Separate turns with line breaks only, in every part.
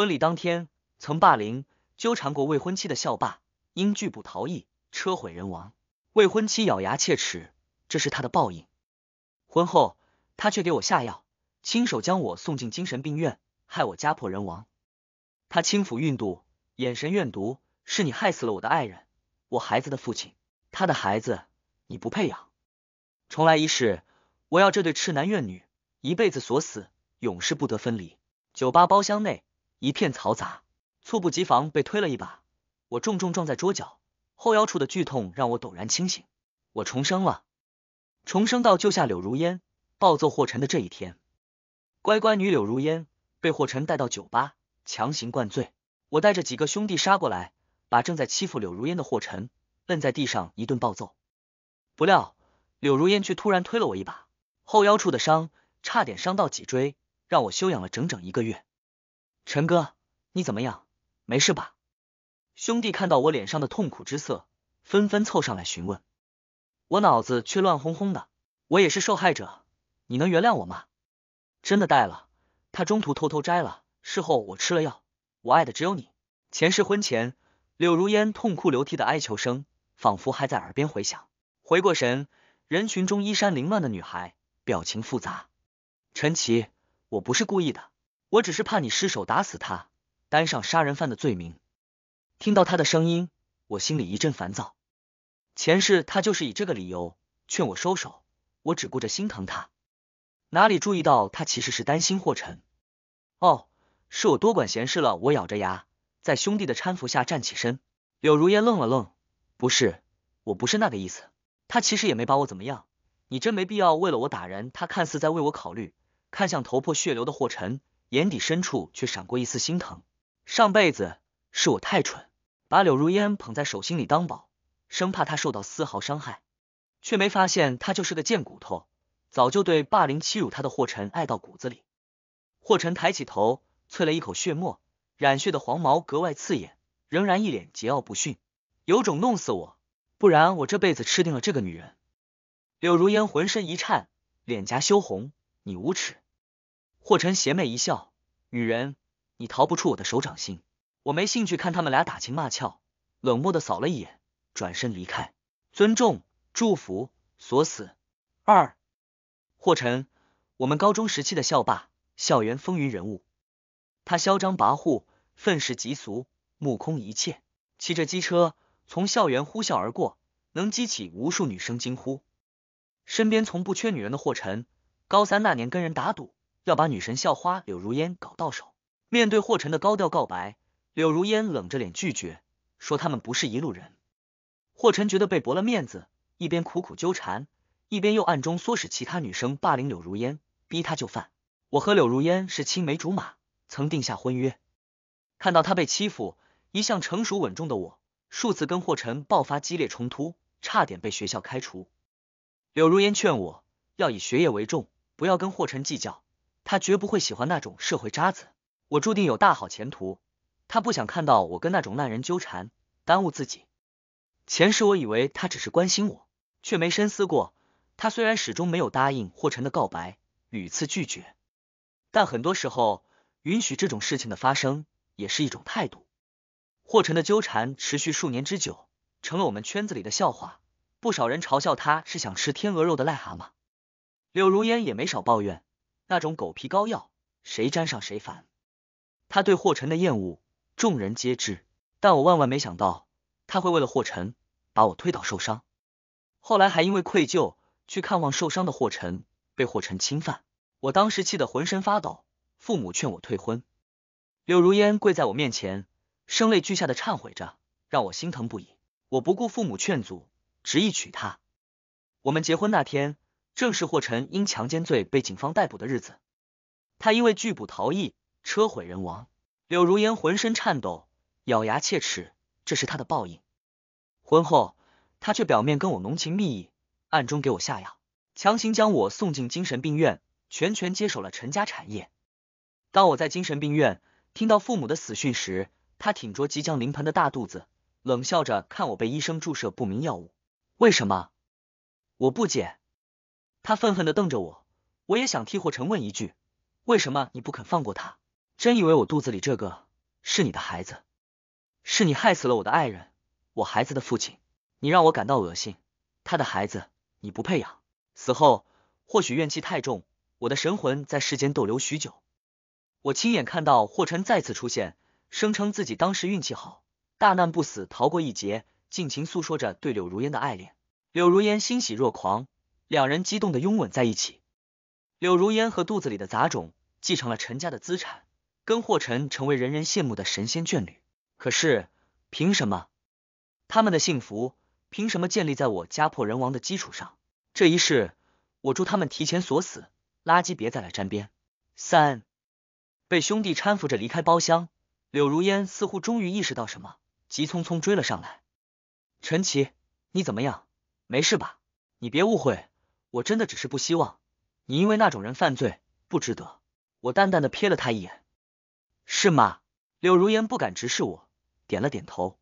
婚礼当天，曾霸凌、纠缠过未婚妻的校霸，因拒捕逃逸，车毁人亡。未婚妻咬牙切齿：“这是他的报应。”婚后，他却给我下药，亲手将我送进精神病院，害我家破人亡。他轻抚孕肚，眼神怨毒：“是你害死了我的爱人，我孩子的父亲，他的孩子，你不配养。”重来一世，我要这对痴男怨女一辈子锁死，永世不得分离。酒吧包厢内。一片嘈杂，猝不及防被推了一把，我重重撞在桌角，后腰处的剧痛让我陡然清醒。我重生了，重生到救下柳如烟，暴揍霍尘的这一天。乖乖女柳如烟被霍尘带到酒吧，强行灌醉。我带着几个兄弟杀过来，把正在欺负柳如烟的霍尘摁在地上一顿暴揍。不料柳如烟却突然推了我一把，后腰处的伤差点伤到脊椎，让我休养了整整一个月。陈哥，你怎么样？没事吧？兄弟看到我脸上的痛苦之色，纷纷凑上来询问。我脑子却乱哄哄的，我也是受害者，你能原谅我吗？真的戴了，他中途偷偷摘了，事后我吃了药。我爱的只有你。前世婚前，柳如烟痛哭流涕的哀求声仿佛还在耳边回响。回过神，人群中衣衫凌乱的女孩，表情复杂。陈奇，我不是故意的。我只是怕你失手打死他，担上杀人犯的罪名。听到他的声音，我心里一阵烦躁。前世他就是以这个理由劝我收手，我只顾着心疼他，哪里注意到他其实是担心霍晨。哦，是我多管闲事了。我咬着牙，在兄弟的搀扶下站起身。柳如烟愣了愣，不是，我不是那个意思。他其实也没把我怎么样。你真没必要为了我打人。他看似在为我考虑，看向头破血流的霍晨。眼底深处却闪过一丝心疼。上辈子是我太蠢，把柳如烟捧在手心里当宝，生怕她受到丝毫伤害，却没发现她就是个贱骨头。早就对霸凌欺辱她的霍晨爱到骨子里。霍晨抬起头，啐了一口血沫，染血的黄毛格外刺眼，仍然一脸桀骜不驯，有种弄死我，不然我这辈子吃定了这个女人。柳如烟浑身一颤，脸颊羞红，你无耻！霍晨邪魅一笑，女人，你逃不出我的手掌心。我没兴趣看他们俩打情骂俏，冷漠的扫了一眼，转身离开。尊重、祝福、锁死。二，霍晨，我们高中时期的校霸，校园风云人物。他嚣张跋扈，愤世嫉俗，目空一切，骑着机车从校园呼啸而过，能激起无数女生惊呼。身边从不缺女人的霍晨，高三那年跟人打赌。要把女神校花柳如烟搞到手。面对霍晨的高调告白，柳如烟冷着脸拒绝，说他们不是一路人。霍晨觉得被驳了面子，一边苦苦纠缠，一边又暗中唆使其他女生霸凌柳如烟，逼她就范。我和柳如烟是青梅竹马，曾定下婚约。看到她被欺负，一向成熟稳重的我，数次跟霍晨爆发激烈冲突，差点被学校开除。柳如烟劝我，要以学业为重，不要跟霍晨计较。他绝不会喜欢那种社会渣子，我注定有大好前途。他不想看到我跟那种烂人纠缠，耽误自己。前世我以为他只是关心我，却没深思过。他虽然始终没有答应霍晨的告白，屡次拒绝，但很多时候允许这种事情的发生也是一种态度。霍晨的纠缠持续数年之久，成了我们圈子里的笑话，不少人嘲笑他是想吃天鹅肉的癞蛤蟆。柳如烟也没少抱怨。那种狗皮膏药，谁沾上谁烦。他对霍尘的厌恶，众人皆知。但我万万没想到，他会为了霍尘把我推倒受伤，后来还因为愧疚去看望受伤的霍尘，被霍尘侵犯。我当时气得浑身发抖，父母劝我退婚，柳如烟跪在我面前，声泪俱下的忏悔着，让我心疼不已。我不顾父母劝阻，执意娶她。我们结婚那天。正是霍晨因强奸罪被警方逮捕的日子，他因为拒捕逃逸，车毁人亡。柳如烟浑身颤抖，咬牙切齿：“这是他的报应。”婚后，他却表面跟我浓情蜜意，暗中给我下药，强行将我送进精神病院，全权接手了陈家产业。当我在精神病院听到父母的死讯时，他挺着即将临盆的大肚子，冷笑着看我被医生注射不明药物。为什么？我不解。他愤恨地瞪着我，我也想替霍晨问一句，为什么你不肯放过他？真以为我肚子里这个是你的孩子？是你害死了我的爱人，我孩子的父亲，你让我感到恶心。他的孩子你不配养。死后或许怨气太重，我的神魂在世间逗留许久，我亲眼看到霍晨再次出现，声称自己当时运气好，大难不死，逃过一劫，尽情诉说着对柳如烟的爱恋。柳如烟欣喜若狂。两人激动地拥吻在一起，柳如烟和肚子里的杂种继承了陈家的资产，跟霍尘成为人人羡慕的神仙眷侣。可是凭什么？他们的幸福凭什么建立在我家破人亡的基础上？这一世，我祝他们提前锁死，垃圾别再来沾边。三，被兄弟搀扶着离开包厢，柳如烟似乎终于意识到什么，急匆匆追了上来。陈奇，你怎么样？没事吧？你别误会。我真的只是不希望你因为那种人犯罪，不值得。我淡淡的瞥了他一眼，是吗？柳如烟不敢直视我，点了点头。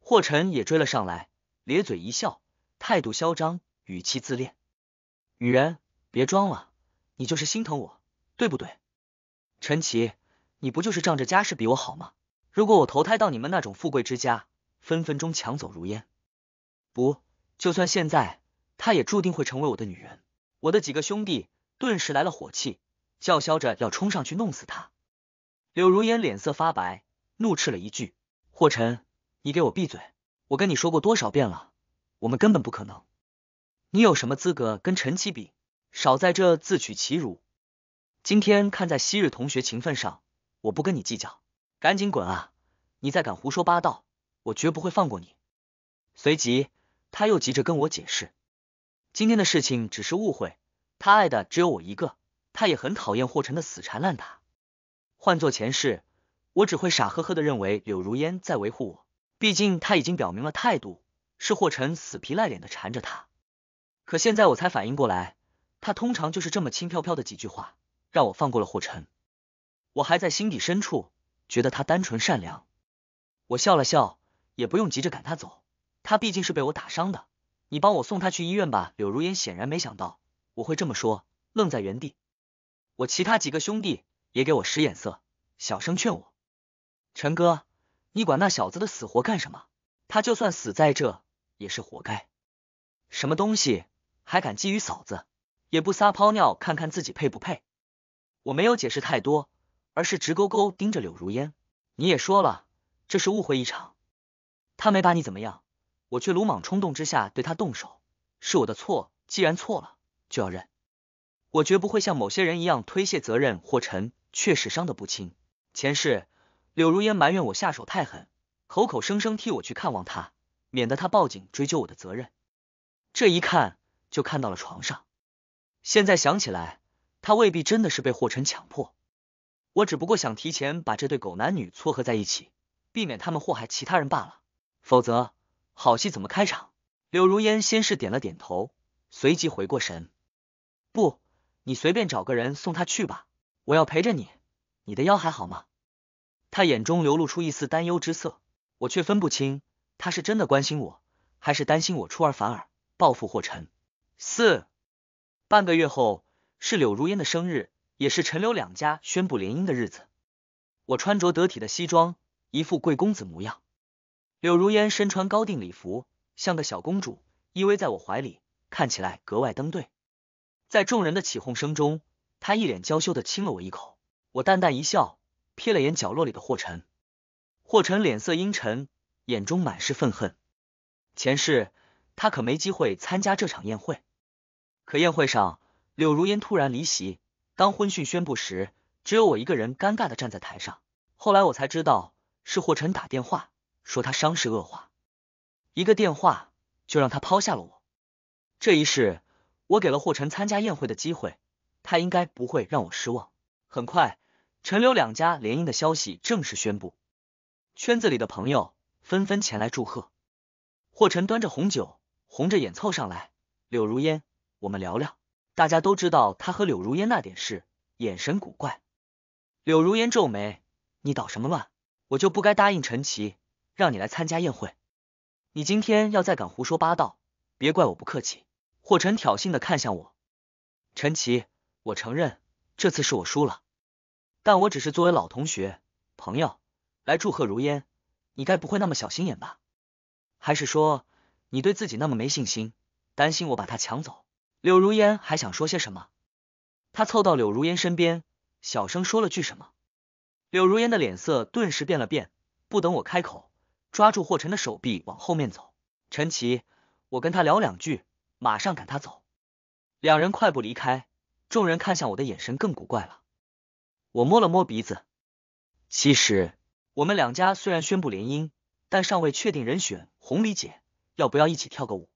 霍晨也追了上来，咧嘴一笑，态度嚣张，语气自恋。女人，别装了，你就是心疼我，对不对？陈奇，你不就是仗着家世比我好吗？如果我投胎到你们那种富贵之家，分分钟抢走如烟。不，就算现在。她也注定会成为我的女人。我的几个兄弟顿时来了火气，叫嚣着要冲上去弄死她。柳如烟脸色发白，怒斥了一句：“霍晨，你给我闭嘴！我跟你说过多少遍了，我们根本不可能。你有什么资格跟陈七比？少在这自取其辱！今天看在昔日同学情分上，我不跟你计较，赶紧滚啊！你再敢胡说八道，我绝不会放过你。”随即，他又急着跟我解释。今天的事情只是误会，他爱的只有我一个，他也很讨厌霍晨的死缠烂打。换做前世，我只会傻呵呵的认为柳如烟在维护我，毕竟他已经表明了态度，是霍晨死皮赖脸的缠着他。可现在我才反应过来，他通常就是这么轻飘飘的几句话，让我放过了霍晨。我还在心底深处觉得他单纯善良，我笑了笑，也不用急着赶他走，他毕竟是被我打伤的。你帮我送他去医院吧。柳如烟显然没想到我会这么说，愣在原地。我其他几个兄弟也给我使眼色，小声劝我：“陈哥，你管那小子的死活干什么？他就算死在这，也是活该。什么东西还敢觊觎嫂子，也不撒泡尿看看自己配不配？”我没有解释太多，而是直勾勾盯着柳如烟。你也说了，这是误会一场，他没把你怎么样。我却鲁莽冲动之下对他动手，是我的错。既然错了，就要认。我绝不会像某些人一样推卸责任。霍晨确实伤得不轻。前世柳如烟埋怨我下手太狠，口口声声替我去看望他，免得他报警追究我的责任。这一看就看到了床上。现在想起来，他未必真的是被霍晨强迫。我只不过想提前把这对狗男女撮合在一起，避免他们祸害其他人罢了。否则。好戏怎么开场？柳如烟先是点了点头，随即回过神。不，你随便找个人送他去吧。我要陪着你。你的腰还好吗？他眼中流露出一丝担忧之色，我却分不清他是真的关心我，还是担心我出尔反尔报复霍尘。四半个月后是柳如烟的生日，也是陈柳两家宣布联姻的日子。我穿着得体的西装，一副贵公子模样。柳如烟身穿高定礼服，像个小公主，依偎在我怀里，看起来格外登对。在众人的起哄声中，她一脸娇羞的亲了我一口。我淡淡一笑，瞥了眼角落里的霍晨。霍晨脸色阴沉，眼中满是愤恨。前世他可没机会参加这场宴会，可宴会上柳如烟突然离席，当婚讯宣布时，只有我一个人尴尬的站在台上。后来我才知道，是霍晨打电话。说他伤势恶化，一个电话就让他抛下了我。这一世，我给了霍晨参加宴会的机会，他应该不会让我失望。很快，陈柳两家联姻的消息正式宣布，圈子里的朋友纷纷前来祝贺。霍晨端着红酒，红着眼凑上来：“柳如烟，我们聊聊。”大家都知道他和柳如烟那点事，眼神古怪。柳如烟皱眉：“你捣什么乱？我就不该答应陈琦让你来参加宴会，你今天要再敢胡说八道，别怪我不客气。霍晨挑衅的看向我，陈奇，我承认这次是我输了，但我只是作为老同学朋友来祝贺如烟，你该不会那么小心眼吧？还是说你对自己那么没信心，担心我把他抢走？柳如烟还想说些什么，他凑到柳如烟身边，小声说了句什么，柳如烟的脸色顿时变了变，不等我开口。抓住霍晨的手臂往后面走，陈奇，我跟他聊两句，马上赶他走。两人快步离开，众人看向我的眼神更古怪了。我摸了摸鼻子，其实我们两家虽然宣布联姻，但尚未确定人选。红礼姐，要不要一起跳个舞？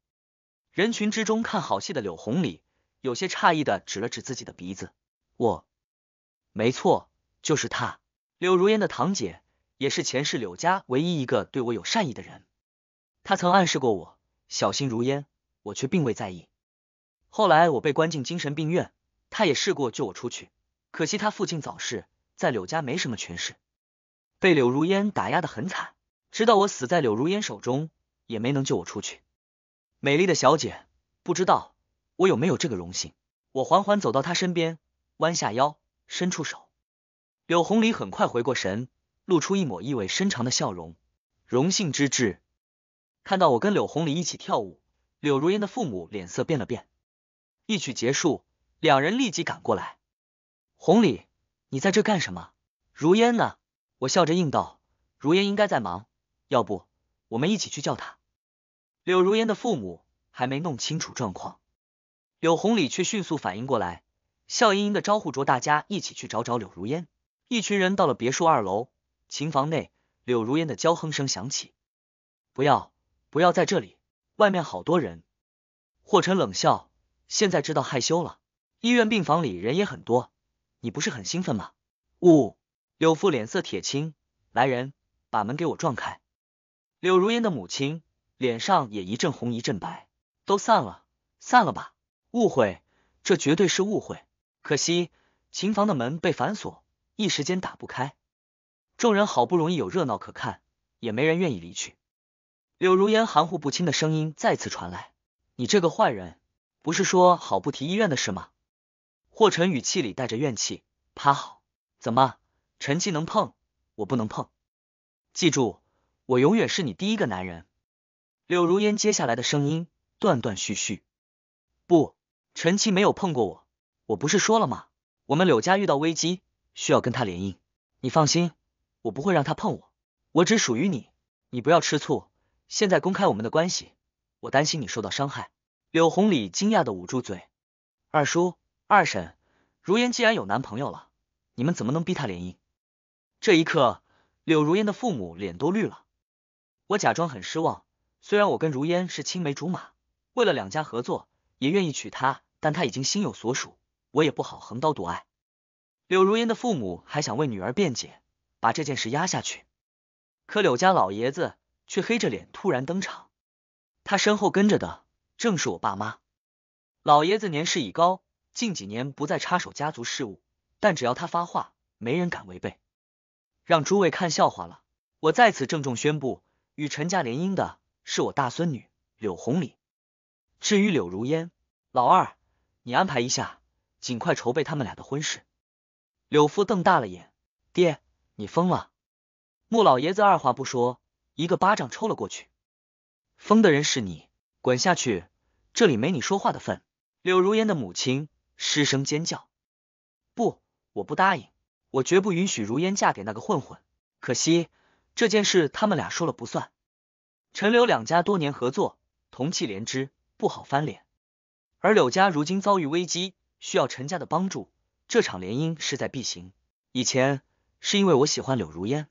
人群之中看好戏的柳红礼有些诧异的指了指自己的鼻子，我，没错，就是他，柳如烟的堂姐。也是前世柳家唯一一个对我有善意的人，他曾暗示过我小心如烟，我却并未在意。后来我被关进精神病院，他也试过救我出去，可惜他父亲早逝，在柳家没什么权势，被柳如烟打压的很惨，直到我死在柳如烟手中，也没能救我出去。美丽的小姐，不知道我有没有这个荣幸？我缓缓走到他身边，弯下腰，伸出手。柳红梨很快回过神。露出一抹意味深长的笑容，荣幸之至。看到我跟柳红礼一起跳舞，柳如烟的父母脸色变了变。一曲结束，两人立即赶过来。红里，你在这干什么？如烟呢？我笑着应道：“如烟应该在忙，要不我们一起去叫她。”柳如烟的父母还没弄清楚状况，柳红里却迅速反应过来，笑盈盈的招呼着大家一起去找找柳如烟。一群人到了别墅二楼。琴房内，柳如烟的娇哼声响起。不要，不要在这里，外面好多人。霍晨冷笑，现在知道害羞了。医院病房里人也很多，你不是很兴奋吗？唔，柳父脸色铁青，来人，把门给我撞开。柳如烟的母亲脸上也一阵红一阵白，都散了，散了吧。误会，这绝对是误会。可惜，琴房的门被反锁，一时间打不开。众人好不容易有热闹可看，也没人愿意离去。柳如烟含糊不清的声音再次传来：“你这个坏人，不是说好不提医院的事吗？”霍晨语气里带着怨气：“趴好，怎么臣七能碰，我不能碰？记住，我永远是你第一个男人。”柳如烟接下来的声音断断续续：“不，臣七没有碰过我。我不是说了吗？我们柳家遇到危机，需要跟他联姻。你放心。”我不会让他碰我，我只属于你，你不要吃醋。现在公开我们的关系，我担心你受到伤害。柳红礼惊讶的捂住嘴，二叔、二婶，如烟既然有男朋友了，你们怎么能逼她联姻？这一刻，柳如烟的父母脸都绿了。我假装很失望，虽然我跟如烟是青梅竹马，为了两家合作也愿意娶她，但她已经心有所属，我也不好横刀夺爱。柳如烟的父母还想为女儿辩解。把这件事压下去，可柳家老爷子却黑着脸突然登场。他身后跟着的正是我爸妈。老爷子年事已高，近几年不再插手家族事务，但只要他发话，没人敢违背。让诸位看笑话了。我再次郑重宣布，与陈家联姻的是我大孙女柳红礼。至于柳如烟，老二，你安排一下，尽快筹备他们俩的婚事。柳父瞪大了眼，爹。你疯了！穆老爷子二话不说，一个巴掌抽了过去。疯的人是你，滚下去！这里没你说话的份。柳如烟的母亲失声尖叫：“不，我不答应！我绝不允许如烟嫁给那个混混！”可惜，这件事他们俩说了不算。陈柳两家多年合作，同气连枝，不好翻脸。而柳家如今遭遇危机，需要陈家的帮助，这场联姻势在必行。以前。是因为我喜欢柳如烟，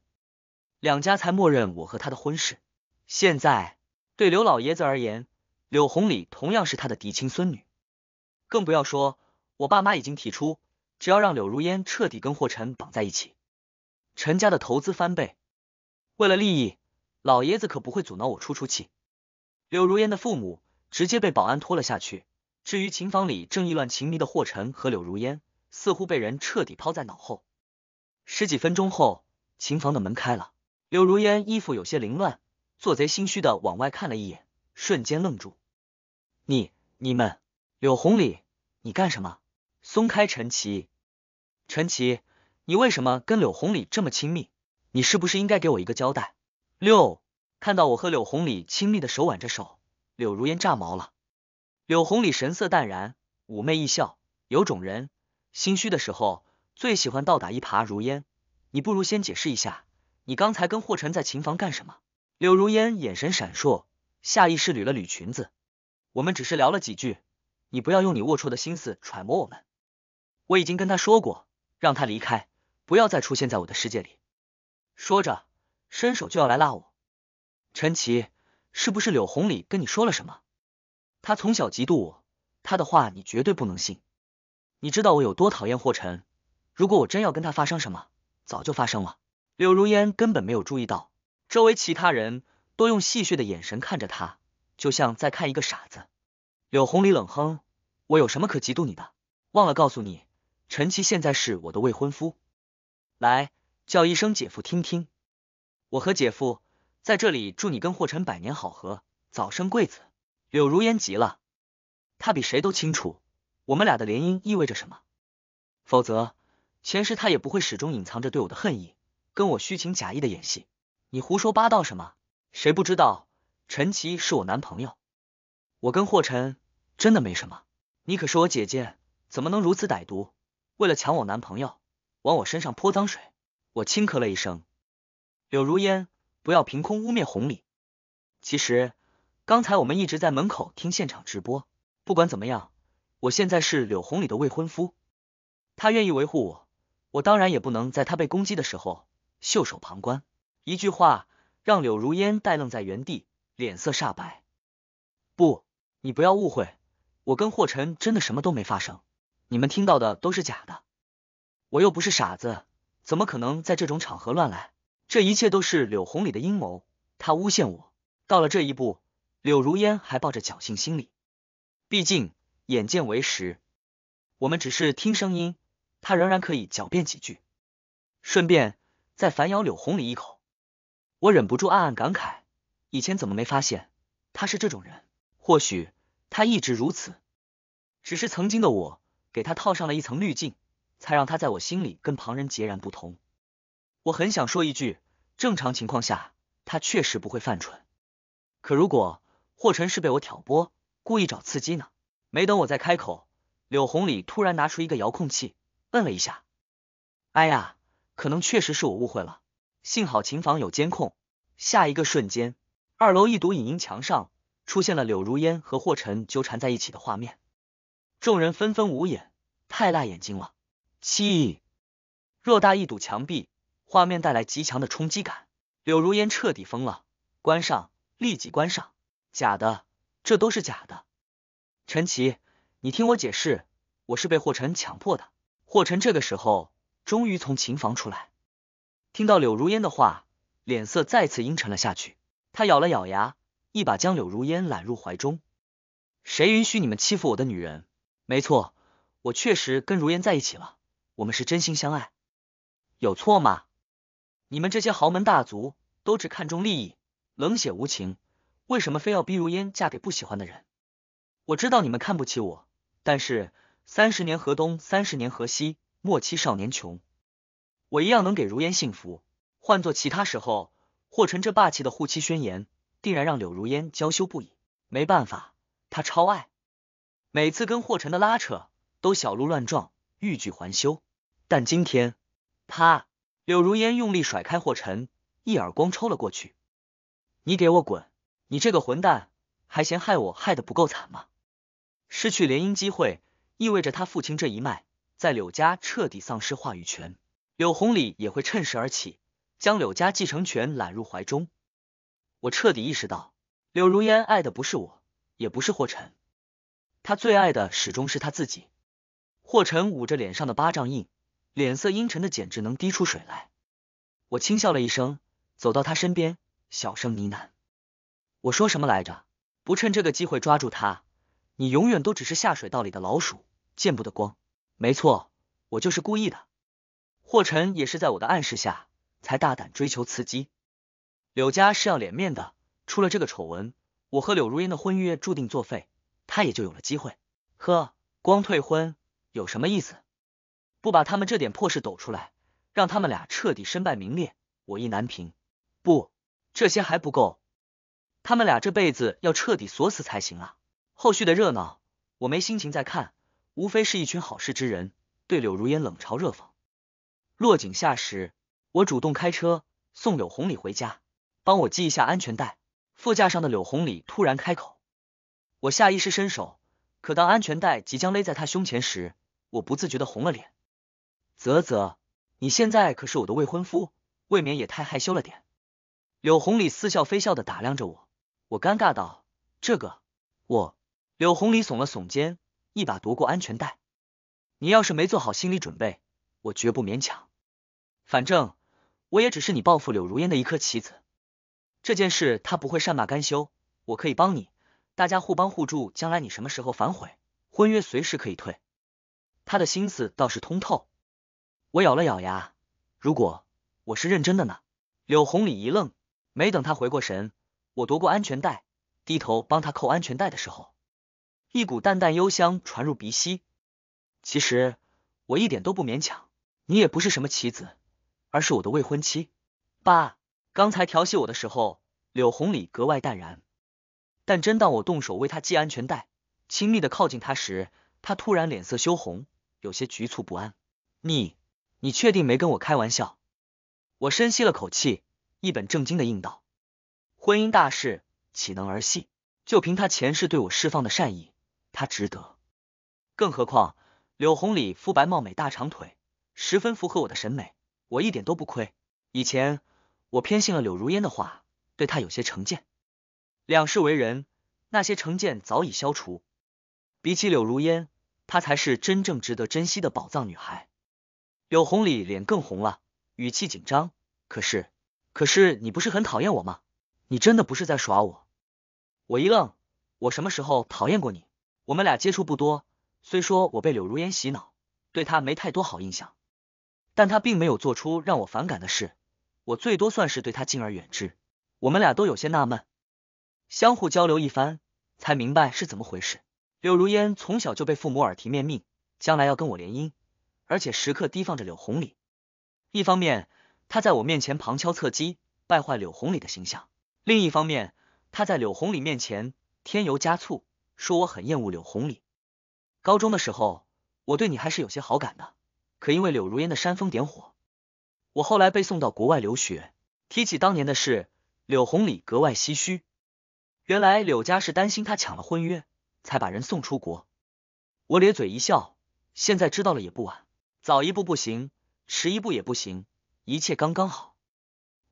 两家才默认我和她的婚事。现在对刘老爷子而言，柳红礼同样是他的嫡亲孙女，更不要说我爸妈已经提出，只要让柳如烟彻底跟霍晨绑在一起，陈家的投资翻倍。为了利益，老爷子可不会阻挠我出出气。柳如烟的父母直接被保安拖了下去，至于琴房里正意乱情迷的霍晨和柳如烟，似乎被人彻底抛在脑后。十几分钟后，琴房的门开了，柳如烟衣服有些凌乱，做贼心虚的往外看了一眼，瞬间愣住。你、你们，柳红礼，你干什么？松开陈奇！陈奇，你为什么跟柳红礼这么亲密？你是不是应该给我一个交代？六，看到我和柳红礼亲密的手挽着手，柳如烟炸毛了。柳红里神色淡然，妩媚一笑，有种人心虚的时候。最喜欢倒打一耙，如烟，你不如先解释一下，你刚才跟霍晨在琴房干什么？柳如烟眼神闪烁，下意识捋了捋裙子。我们只是聊了几句，你不要用你龌龊的心思揣摩我们。我已经跟他说过，让他离开，不要再出现在我的世界里。说着，伸手就要来拉我。陈琦，是不是柳红里跟你说了什么？他从小嫉妒我，他的话你绝对不能信。你知道我有多讨厌霍晨。如果我真要跟他发生什么，早就发生了。柳如烟根本没有注意到，周围其他人都用戏谑的眼神看着他，就像在看一个傻子。柳红里冷哼：“我有什么可嫉妒你的？忘了告诉你，陈琦现在是我的未婚夫。来，叫一声姐夫听听。我和姐夫在这里祝你跟霍尘百年好合，早生贵子。”柳如烟急了，他比谁都清楚，我们俩的联姻意味着什么，否则。前世他也不会始终隐藏着对我的恨意，跟我虚情假意的演戏。你胡说八道什么？谁不知道陈奇是我男朋友？我跟霍晨真的没什么。你可是我姐姐，怎么能如此歹毒？为了抢我男朋友，往我身上泼脏水？我轻咳了一声。柳如烟，不要凭空污蔑红礼。其实刚才我们一直在门口听现场直播。不管怎么样，我现在是柳红礼的未婚夫，他愿意维护我。我当然也不能在他被攻击的时候袖手旁观。一句话让柳如烟呆愣在原地，脸色煞白。不，你不要误会，我跟霍晨真的什么都没发生，你们听到的都是假的。我又不是傻子，怎么可能在这种场合乱来？这一切都是柳红里的阴谋，他诬陷我。到了这一步，柳如烟还抱着侥幸心理，毕竟眼见为实，我们只是听声音。他仍然可以狡辩几句，顺便再反咬柳红里一口。我忍不住暗暗感慨：以前怎么没发现他是这种人？或许他一直如此，只是曾经的我给他套上了一层滤镜，才让他在我心里跟旁人截然不同。我很想说一句：正常情况下，他确实不会犯蠢。可如果霍晨是被我挑拨，故意找刺激呢？没等我再开口，柳红里突然拿出一个遥控器。摁了一下，哎呀，可能确实是我误会了。幸好琴房有监控。下一个瞬间，二楼一堵影音墙上出现了柳如烟和霍晨纠缠在一起的画面，众人纷纷捂眼，太辣眼睛了！七，偌大一堵墙壁，画面带来极强的冲击感。柳如烟彻底疯了，关上，立即关上！假的，这都是假的！陈奇，你听我解释，我是被霍晨强迫的。霍尘这个时候终于从琴房出来，听到柳如烟的话，脸色再次阴沉了下去。他咬了咬牙，一把将柳如烟揽入怀中。谁允许你们欺负我的女人？没错，我确实跟如烟在一起了，我们是真心相爱，有错吗？你们这些豪门大族都只看重利益，冷血无情，为什么非要逼如烟嫁给不喜欢的人？我知道你们看不起我，但是。三十年河东，三十年河西，莫欺少年穷。我一样能给如烟幸福。换做其他时候，霍晨这霸气的护妻宣言，定然让柳如烟娇羞不已。没办法，他超爱。每次跟霍晨的拉扯，都小鹿乱撞，欲拒还休。但今天，啪！柳如烟用力甩开霍晨，一耳光抽了过去：“你给我滚！你这个混蛋，还嫌害我害得不够惨吗？失去联姻机会。”意味着他父亲这一脉在柳家彻底丧失话语权，柳红礼也会趁势而起，将柳家继承权揽入怀中。我彻底意识到，柳如烟爱的不是我，也不是霍晨，他最爱的始终是他自己。霍晨捂着脸上的巴掌印，脸色阴沉的简直能滴出水来。我轻笑了一声，走到他身边，小声呢喃：“我说什么来着？不趁这个机会抓住他，你永远都只是下水道里的老鼠。”见不得光，没错，我就是故意的。霍晨也是在我的暗示下才大胆追求刺激。柳家是要脸面的，出了这个丑闻，我和柳如烟的婚约注定作废，他也就有了机会。呵，光退婚有什么意思？不把他们这点破事抖出来，让他们俩彻底身败名裂，我意难平。不，这些还不够，他们俩这辈子要彻底锁死才行啊！后续的热闹，我没心情再看。无非是一群好事之人对柳如烟冷嘲热讽，落井下石。我主动开车送柳红礼回家，帮我系一下安全带。副驾上的柳红礼突然开口，我下意识伸手，可当安全带即将勒在他胸前时，我不自觉的红了脸。啧啧，你现在可是我的未婚夫，未免也太害羞了点。柳红礼似笑非笑的打量着我，我尴尬道：“这个我……”柳红礼耸了耸肩。一把夺过安全带，你要是没做好心理准备，我绝不勉强。反正我也只是你报复柳如烟的一颗棋子，这件事他不会善罢甘休。我可以帮你，大家互帮互助，将来你什么时候反悔，婚约随时可以退。他的心思倒是通透。我咬了咬牙，如果我是认真的呢？柳红里一愣，没等他回过神，我夺过安全带，低头帮他扣安全带的时候。一股淡淡幽香传入鼻息。其实我一点都不勉强，你也不是什么棋子，而是我的未婚妻。爸，刚才调戏我的时候，柳红里格外淡然，但真当我动手为他系安全带，亲密的靠近他时，他突然脸色羞红，有些局促不安。你，你确定没跟我开玩笑？我深吸了口气，一本正经的应道：婚姻大事岂能儿戏？就凭他前世对我释放的善意。她值得，更何况柳红里肤白貌美大长腿，十分符合我的审美，我一点都不亏。以前我偏信了柳如烟的话，对她有些成见，两世为人，那些成见早已消除。比起柳如烟，她才是真正值得珍惜的宝藏女孩。柳红里脸更红了，语气紧张。可是，可是你不是很讨厌我吗？你真的不是在耍我？我一愣，我什么时候讨厌过你？我们俩接触不多，虽说我被柳如烟洗脑，对她没太多好印象，但她并没有做出让我反感的事，我最多算是对她敬而远之。我们俩都有些纳闷，相互交流一番，才明白是怎么回事。柳如烟从小就被父母耳提面命，将来要跟我联姻，而且时刻提防着柳红礼。一方面，她在我面前旁敲侧击，败坏柳红礼的形象；另一方面，她在柳红礼面前添油加醋。说我很厌恶柳红礼。高中的时候，我对你还是有些好感的，可因为柳如烟的煽风点火，我后来被送到国外留学。提起当年的事，柳红礼格外唏嘘。原来柳家是担心他抢了婚约，才把人送出国。我咧嘴一笑，现在知道了也不晚，早一步不行，迟一步也不行，一切刚刚好。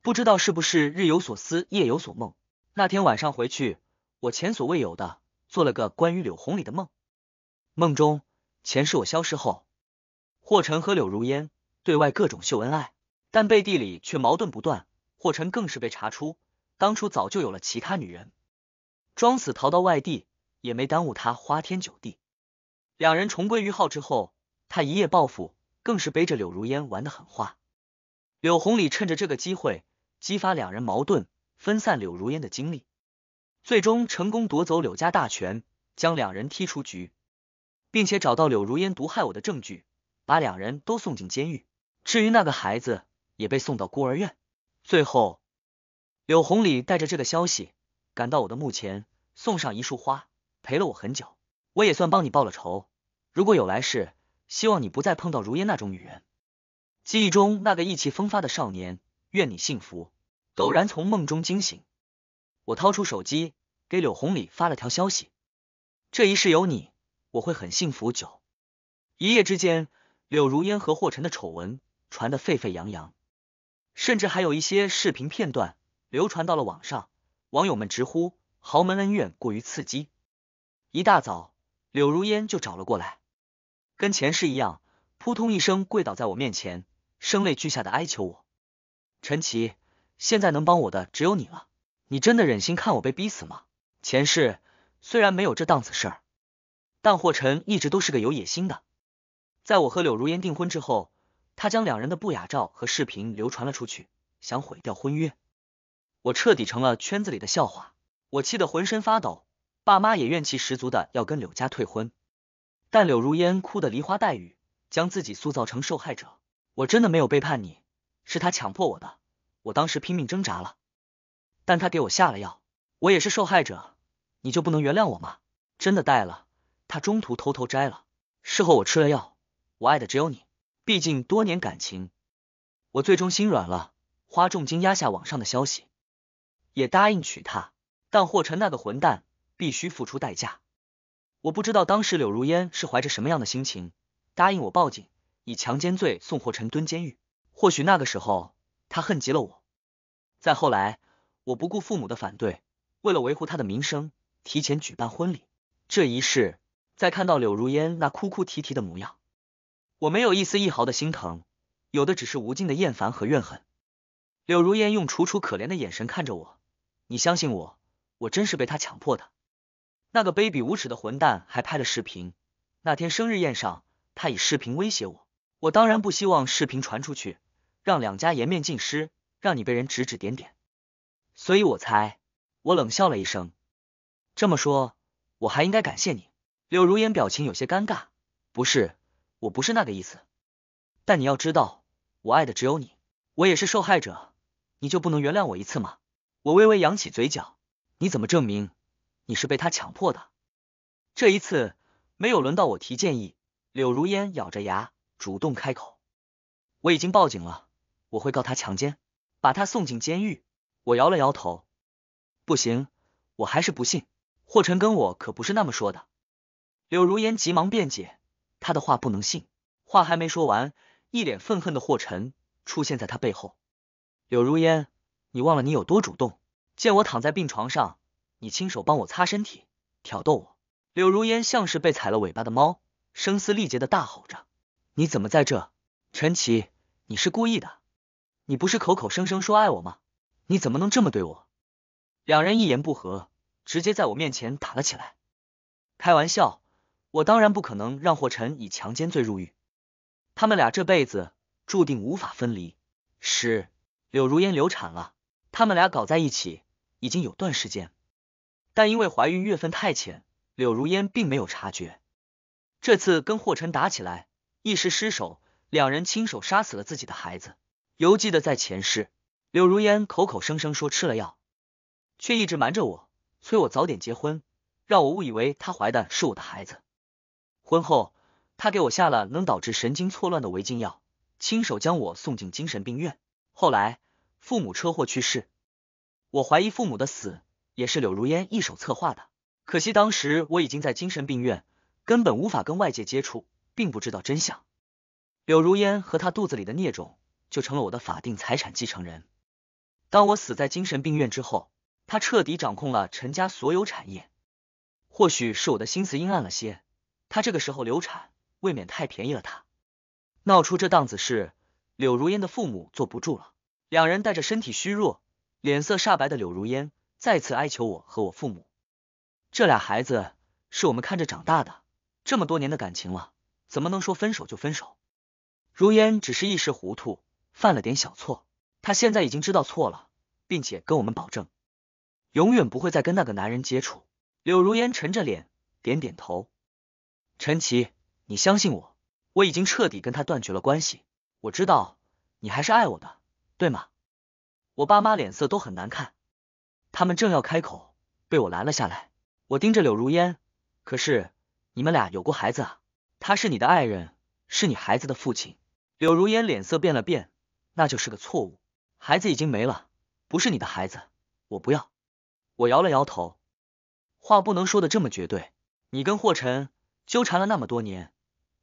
不知道是不是日有所思，夜有所梦。那天晚上回去，我前所未有的。做了个关于柳红里的梦，梦中前世我消失后，霍晨和柳如烟对外各种秀恩爱，但背地里却矛盾不断。霍晨更是被查出当初早就有了其他女人，装死逃到外地也没耽误他花天酒地。两人重归于好之后，他一夜暴富，更是背着柳如烟玩的狠话。柳红里趁着这个机会，激发两人矛盾，分散柳如烟的精力。最终成功夺走柳家大权，将两人踢出局，并且找到柳如烟毒害我的证据，把两人都送进监狱。至于那个孩子，也被送到孤儿院。最后，柳红里带着这个消息赶到我的墓前，送上一束花，陪了我很久。我也算帮你报了仇。如果有来世，希望你不再碰到如烟那种女人。记忆中那个意气风发的少年，愿你幸福。陡然从梦中惊醒。我掏出手机，给柳红里发了条消息。这一世有你，我会很幸福。九一夜之间，柳如烟和霍晨的丑闻传得沸沸扬扬，甚至还有一些视频片段流传到了网上，网友们直呼豪门恩怨过于刺激。一大早，柳如烟就找了过来，跟前世一样，扑通一声跪倒在我面前，声泪俱下的哀求我：“陈奇，现在能帮我的只有你了。”你真的忍心看我被逼死吗？前世虽然没有这档子事儿，但霍晨一直都是个有野心的。在我和柳如烟订婚之后，他将两人的不雅照和视频流传了出去，想毁掉婚约。我彻底成了圈子里的笑话，我气得浑身发抖，爸妈也怨气十足的要跟柳家退婚。但柳如烟哭得梨花带雨，将自己塑造成受害者。我真的没有背叛你，是他强迫我的，我当时拼命挣扎了。但他给我下了药，我也是受害者，你就不能原谅我吗？真的戴了，他中途偷偷摘了，事后我吃了药。我爱的只有你，毕竟多年感情，我最终心软了，花重金压下网上的消息，也答应娶她。但霍晨那个混蛋必须付出代价。我不知道当时柳如烟是怀着什么样的心情答应我报警，以强奸罪送霍晨蹲监狱。或许那个时候他恨极了我。再后来。我不顾父母的反对，为了维护他的名声，提前举办婚礼。这一世，再看到柳如烟那哭哭啼啼的模样，我没有一丝一毫的心疼，有的只是无尽的厌烦和怨恨。柳如烟用楚楚可怜的眼神看着我，你相信我，我真是被他强迫的。那个卑鄙无耻的混蛋还拍了视频。那天生日宴上，他以视频威胁我。我当然不希望视频传出去，让两家颜面尽失，让你被人指指点点。所以我猜，我冷笑了一声。这么说，我还应该感谢你。柳如烟表情有些尴尬，不是，我不是那个意思。但你要知道，我爱的只有你，我也是受害者，你就不能原谅我一次吗？我微微扬起嘴角。你怎么证明你是被他强迫的？这一次没有轮到我提建议，柳如烟咬着牙主动开口。我已经报警了，我会告他强奸，把他送进监狱。我摇了摇头，不行，我还是不信。霍晨跟我可不是那么说的。柳如烟急忙辩解，他的话不能信。话还没说完，一脸愤恨的霍晨出现在他背后。柳如烟，你忘了你有多主动？见我躺在病床上，你亲手帮我擦身体，挑逗我。柳如烟像是被踩了尾巴的猫，声嘶力竭的大吼着：“你怎么在这？陈奇，你是故意的！你不是口口声声说爱我吗？”你怎么能这么对我？两人一言不合，直接在我面前打了起来。开玩笑，我当然不可能让霍晨以强奸罪入狱。他们俩这辈子注定无法分离。是柳如烟流产了，他们俩搞在一起已经有段时间，但因为怀孕月份太浅，柳如烟并没有察觉。这次跟霍晨打起来，一时失手，两人亲手杀死了自己的孩子。犹记得在前世。柳如烟口口声声说吃了药，却一直瞒着我，催我早点结婚，让我误以为她怀的是我的孩子。婚后，她给我下了能导致神经错乱的违禁药，亲手将我送进精神病院。后来，父母车祸去世，我怀疑父母的死也是柳如烟一手策划的。可惜当时我已经在精神病院，根本无法跟外界接触，并不知道真相。柳如烟和她肚子里的孽种就成了我的法定财产继承人。当我死在精神病院之后，他彻底掌控了陈家所有产业。或许是我的心思阴暗了些，他这个时候流产，未免太便宜了他。闹出这档子事，柳如烟的父母坐不住了。两人带着身体虚弱、脸色煞白的柳如烟，再次哀求我和我父母。这俩孩子是我们看着长大的，这么多年的感情了，怎么能说分手就分手？如烟只是一时糊涂，犯了点小错。他现在已经知道错了，并且跟我们保证，永远不会再跟那个男人接触。柳如烟沉着脸，点点头。陈奇，你相信我，我已经彻底跟他断绝了关系。我知道你还是爱我的，对吗？我爸妈脸色都很难看，他们正要开口，被我拦了下来。我盯着柳如烟，可是你们俩有过孩子啊？他是你的爱人，是你孩子的父亲。柳如烟脸色变了变，那就是个错误。孩子已经没了，不是你的孩子，我不要。我摇了摇头，话不能说的这么绝对。你跟霍晨纠缠了那么多年，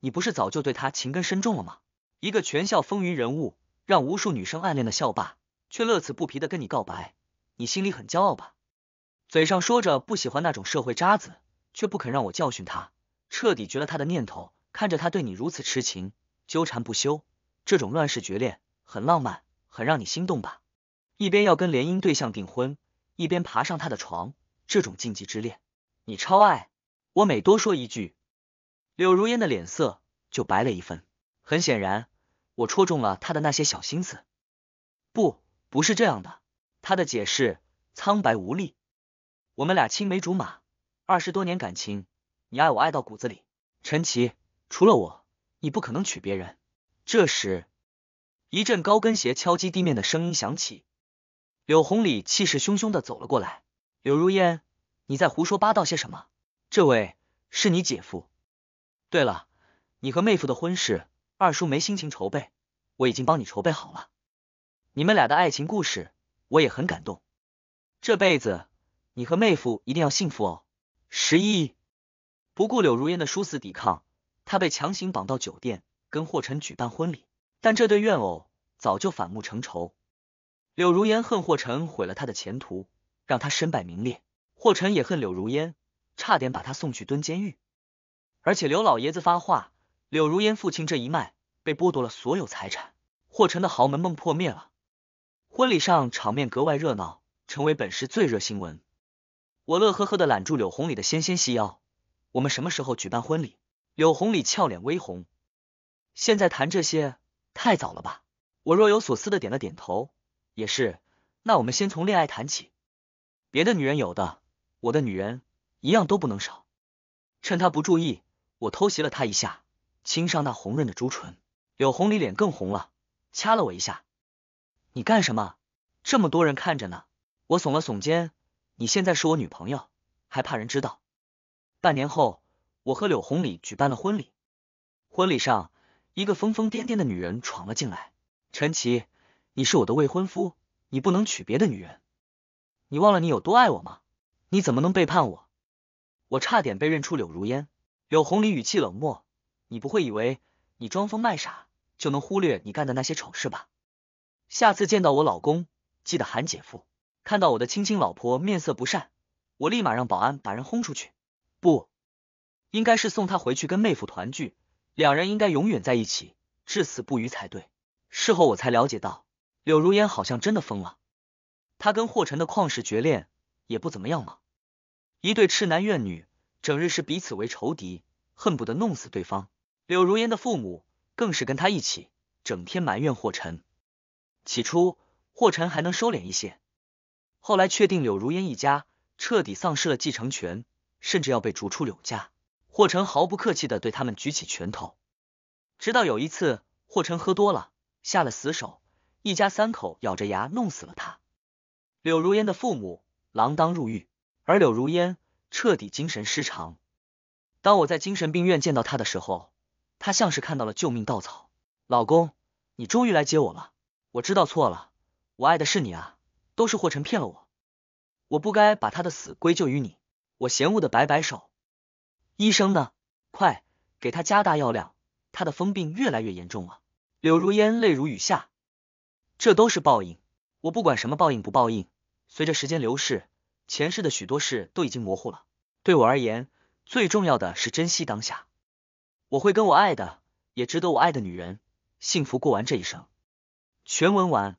你不是早就对他情根深重了吗？一个全校风云人物，让无数女生暗恋的校霸，却乐此不疲的跟你告白，你心里很骄傲吧？嘴上说着不喜欢那种社会渣子，却不肯让我教训他，彻底绝了他的念头。看着他对你如此痴情，纠缠不休，这种乱世绝恋很浪漫。很让你心动吧？一边要跟联姻对象订婚，一边爬上他的床，这种禁忌之恋，你超爱。我每多说一句，柳如烟的脸色就白了一分。很显然，我戳中了他的那些小心思。不，不是这样的。他的解释苍白无力。我们俩青梅竹马，二十多年感情，你爱我爱到骨子里。陈奇，除了我，你不可能娶别人。这时。一阵高跟鞋敲击地面的声音响起，柳红里气势汹汹的走了过来。柳如烟，你在胡说八道些什么？这位是你姐夫。对了，你和妹夫的婚事，二叔没心情筹备，我已经帮你筹备好了。你们俩的爱情故事，我也很感动。这辈子，你和妹夫一定要幸福哦。十一不顾柳如烟的殊死抵抗，他被强行绑到酒店，跟霍晨举办婚礼。但这对怨偶早就反目成仇，柳如烟恨霍晨毁了他的前途，让他身败名裂。霍晨也恨柳如烟，差点把他送去蹲监狱。而且刘老爷子发话，柳如烟父亲这一脉被剥夺了所有财产，霍晨的豪门梦破灭了。婚礼上场面格外热闹，成为本市最热新闻。我乐呵呵的揽住柳红里的纤纤细腰，我们什么时候举办婚礼？柳红里俏脸微红，现在谈这些。太早了吧？我若有所思的点了点头。也是，那我们先从恋爱谈起。别的女人有的，我的女人一样都不能少。趁他不注意，我偷袭了他一下，亲上那红润的朱唇。柳红里脸更红了，掐了我一下。你干什么？这么多人看着呢。我耸了耸肩。你现在是我女朋友，还怕人知道？半年后，我和柳红里举办了婚礼。婚礼上。一个疯疯癫癫的女人闯了进来，陈奇，你是我的未婚夫，你不能娶别的女人，你忘了你有多爱我吗？你怎么能背叛我？我差点被认出柳如烟，柳红里语气冷漠，你不会以为你装疯卖傻就能忽略你干的那些丑事吧？下次见到我老公，记得喊姐夫。看到我的亲亲老婆面色不善，我立马让保安把人轰出去，不，应该是送她回去跟妹夫团聚。两人应该永远在一起，至死不渝才对。事后我才了解到，柳如烟好像真的疯了。她跟霍晨的旷世绝恋也不怎么样嘛，一对痴男怨女，整日视彼此为仇敌，恨不得弄死对方。柳如烟的父母更是跟他一起，整天埋怨霍晨。起初霍晨还能收敛一些，后来确定柳如烟一家彻底丧失了继承权，甚至要被逐出柳家。霍成毫不客气地对他们举起拳头，直到有一次，霍成喝多了，下了死手，一家三口咬着牙弄死了他。柳如烟的父母锒铛入狱，而柳如烟彻底精神失常。当我在精神病院见到他的时候，他像是看到了救命稻草，老公，你终于来接我了，我知道错了，我爱的是你啊，都是霍成骗了我，我不该把他的死归咎于你。我嫌恶的摆摆手。医生呢？快给他加大药量，他的疯病越来越严重了。柳如烟泪如雨下，这都是报应。我不管什么报应不报应。随着时间流逝，前世的许多事都已经模糊了。对我而言，最重要的是珍惜当下。我会跟我爱的，也值得我爱的女人，幸福过完这一生。全文完。